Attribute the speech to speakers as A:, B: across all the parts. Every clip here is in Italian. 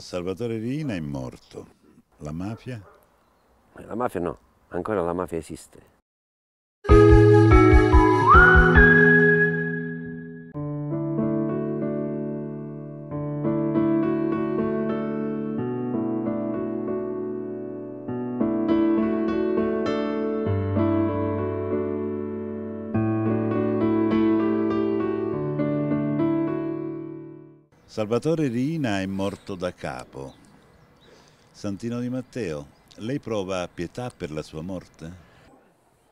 A: Salvatore Rina è morto. La mafia? La mafia no, ancora
B: la mafia esiste.
A: Salvatore Rina è morto da capo. Santino Di Matteo, lei prova pietà per la sua morte?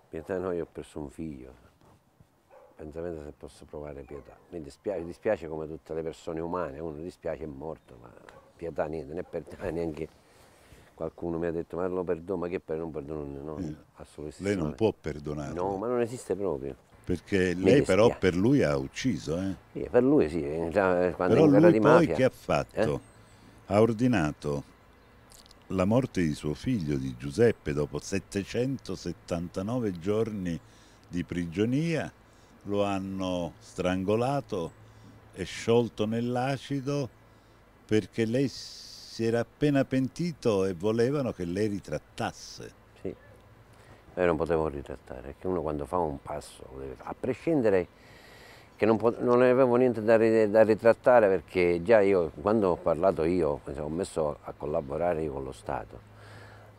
B: Pietà no, io ho perso un figlio. Pensamente se posso provare pietà. Mi dispiace, dispiace come tutte le persone umane, uno dispiace è morto, ma pietà niente, né pietà neanche qualcuno mi ha detto ma lo perdono, ma che per non perdono? No, eh, mm.
A: assolutamente. Lei non può perdonare. No, ma non esiste proprio. Perché lei però per lui ha ucciso, eh? Sì, per lui sì, già, eh, quando però è in guerra di mafia. poi che ha fatto? Eh? Ha ordinato la morte di suo figlio, di Giuseppe, dopo 779 giorni di prigionia, lo hanno strangolato e sciolto nell'acido perché lei si era appena pentito e volevano che lei ritrattasse
B: e non potevo ritrattare, perché uno quando fa un passo, a prescindere che non, non avevo niente da, da, ritrattare perché già io, quando ho parlato io, mi sono messo a collaborare io con lo Stato,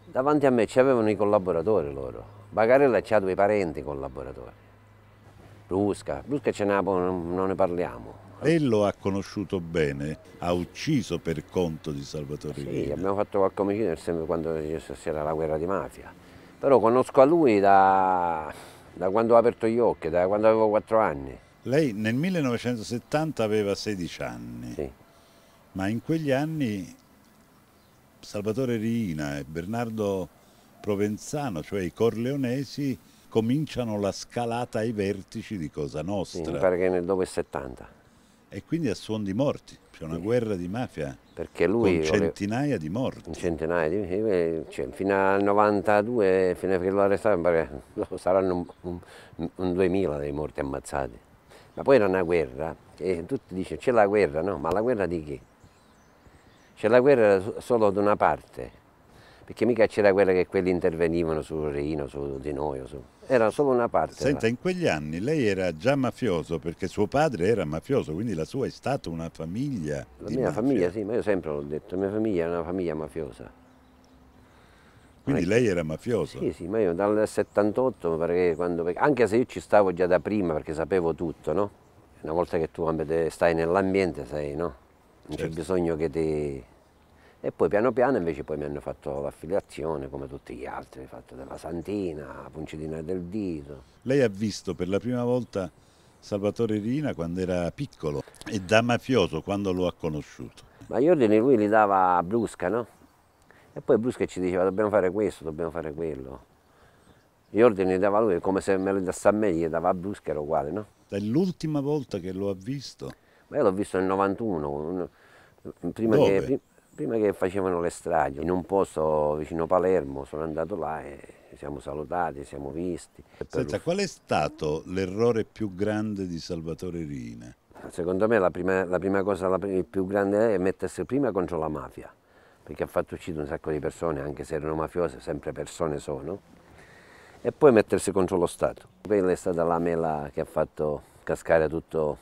B: davanti a me c'avevano i collaboratori loro, Bagarella c'ha due parenti collaboratori, Brusca, Brusca ce n'ha, boh, non, non ne parliamo,
A: E lo ha conosciuto bene, ha ucciso per conto di Salvatore Sì, Riga.
B: abbiamo fatto qualche omicidio sempre quando c'era la guerra di mafia però conosco a lui da, da quando ho aperto gli occhi, da quando avevo 4 anni.
A: Lei nel 1970 aveva 16 anni, sì. ma in quegli anni Salvatore Riina e Bernardo Provenzano, cioè i corleonesi, cominciano la scalata ai vertici di Cosa Nostra. Sì, mi pare che
B: nel dopo il 70.
A: E quindi a suon di morti, c'è una guerra di mafia
B: Perché lui con centinaia di morti. Centinaia di, eh, cioè, fino al 92, fino a che lo arrestarono, saranno un, un, un 2000 dei morti ammazzati. Ma poi era una guerra, e tutti dicono c'è la guerra, no? Ma la guerra di chi? C'è la guerra solo da una parte, perché mica c'era quella che quelli intervenivano sul Reino, su di noi, su... era solo una parte.
A: Senta, ma... in quegli anni lei era già mafioso perché suo padre era mafioso, quindi la sua è stata una famiglia. La mia mafia. famiglia,
B: sì, ma io sempre l'ho detto, la mia famiglia era una famiglia mafiosa. Quindi lei era mafioso? Sì, sì, ma io dal 78, quando, anche se io ci stavo già da prima perché sapevo tutto, no? Una volta che tu stai nell'ambiente, sai, no? Non certo. c'è bisogno che ti e poi piano piano invece poi mi hanno fatto l'affiliazione come tutti gli altri, fatto della santina,
A: la puncidina del dito. Lei ha visto per la prima volta Salvatore Rina quando era piccolo e da mafioso quando lo ha conosciuto?
B: Ma gli ordini lui li dava a Brusca, no? E poi Brusca ci diceva dobbiamo fare questo, dobbiamo fare quello. Gli ordini li dava lui, come se me li desse a me, gli dava a Brusca, era uguale, no?
A: È l'ultima
B: volta che lo ha visto? Ma io l'ho visto nel 91, prima Dove? che Prima che facevano le stragi, in un posto vicino Palermo, sono andato là e siamo salutati, siamo visti. Senta, qual
A: è stato l'errore più grande di Salvatore
B: Rina? Secondo me la prima, la prima cosa la, più grande è mettersi prima contro la mafia, perché ha fatto uccidere un sacco di persone, anche se erano mafiose, sempre persone sono, e poi mettersi contro lo Stato. Quella è stata la mela che ha fatto cascare tutto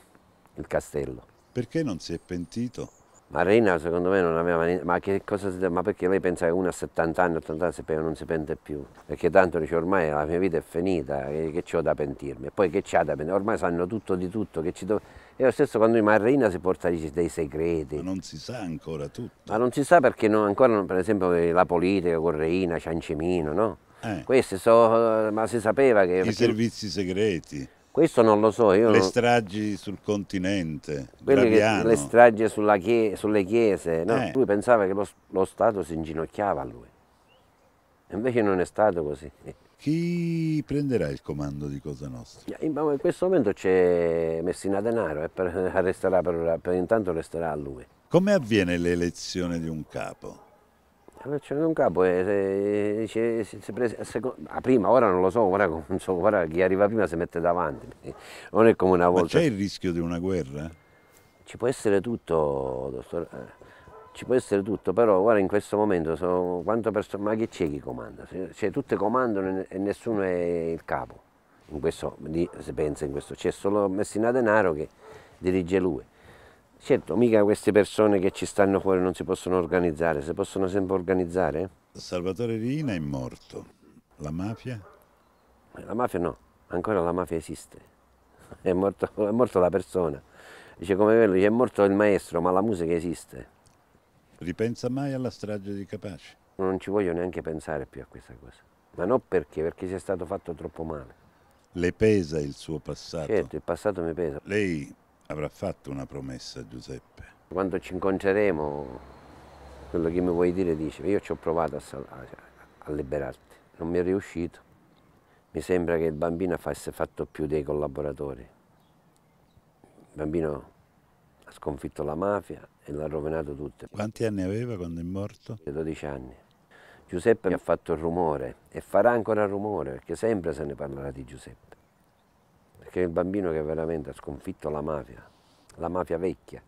A: il castello. Perché non si è pentito?
B: Ma Reina secondo me non aveva niente, ma, cosa, ma perché lei pensa che uno a 70 anni, 80 anni si, non si pente più? Perché tanto dice ormai la mia vita è finita, che, che ho da pentirmi? E poi che c'ha da pentirmi? Ormai sanno tutto di tutto, che ci do... E lo stesso quando in Reina si porta dei segreti. Ma non si sa ancora tutto. Ma non si sa perché non, ancora, per esempio, eh, la politica con Reina, Ciancimino, no? Eh. Questi sono, eh, ma si sapeva che... I perché... servizi segreti. Questo non lo so. Io le non...
A: stragi sul continente, che, le
B: stragi chie, sulle chiese. No? Eh. Lui pensava che lo, lo, Stato si inginocchiava a lui. Invece non è stato così.
A: Chi prenderà il comando di Cosa Nostra? In,
B: in questo momento c'è Messina Denaro e eh, per, resterà per, per intanto resterà a lui.
A: Come avviene l'elezione di un capo?
B: Cioè, c'è un capo, eh, se, se, prese, se, ah, prima, ora non lo so, ora, so, ora chi arriva prima si mette davanti, non è come una volta. c'è il
A: rischio di una guerra?
B: Ci può essere tutto, dottor, eh, ci può essere tutto, però guarda in questo momento sono quanto persone, ma chi c'è chi comanda? Cioè tutti comandano e nessuno è il capo, in questo, lì si pensa in questo, c'è solo Messina Denaro che dirige lui. Certo, mica queste persone che ci stanno fuori non si possono organizzare, si possono sempre organizzare?
A: Salvatore Rina è morto. La mafia?
B: Eh, la mafia no, ancora la mafia esiste. È morto, è morto la persona. Dice come quello, dice, è morto il maestro, ma la musica esiste.
A: Ripensa mai alla strage di Capace?
B: Non ci voglio neanche pensare più a questa cosa. Ma non perché, perché sia stato fatto troppo male.
A: Le pesa il suo passato? Certo,
B: il passato mi pesa. Lei
A: Avrà fatto una promessa Giuseppe.
B: Quando ci incontreremo, quello che mi vuoi dire dice, io ci ho provato a,
A: a liberarti,
B: non mi è riuscito. Mi sembra che il bambino avesse fatto più dei collaboratori. Il bambino ha sconfitto la mafia e l'ha rovinato tutto.
A: Quanti anni aveva
B: quando è morto? 12 anni. Giuseppe mi ha fatto il rumore e farà ancora rumore perché sempre se ne parlerà di Giuseppe perché è il bambino che veramente ha sconfitto la
A: mafia, la mafia vecchia.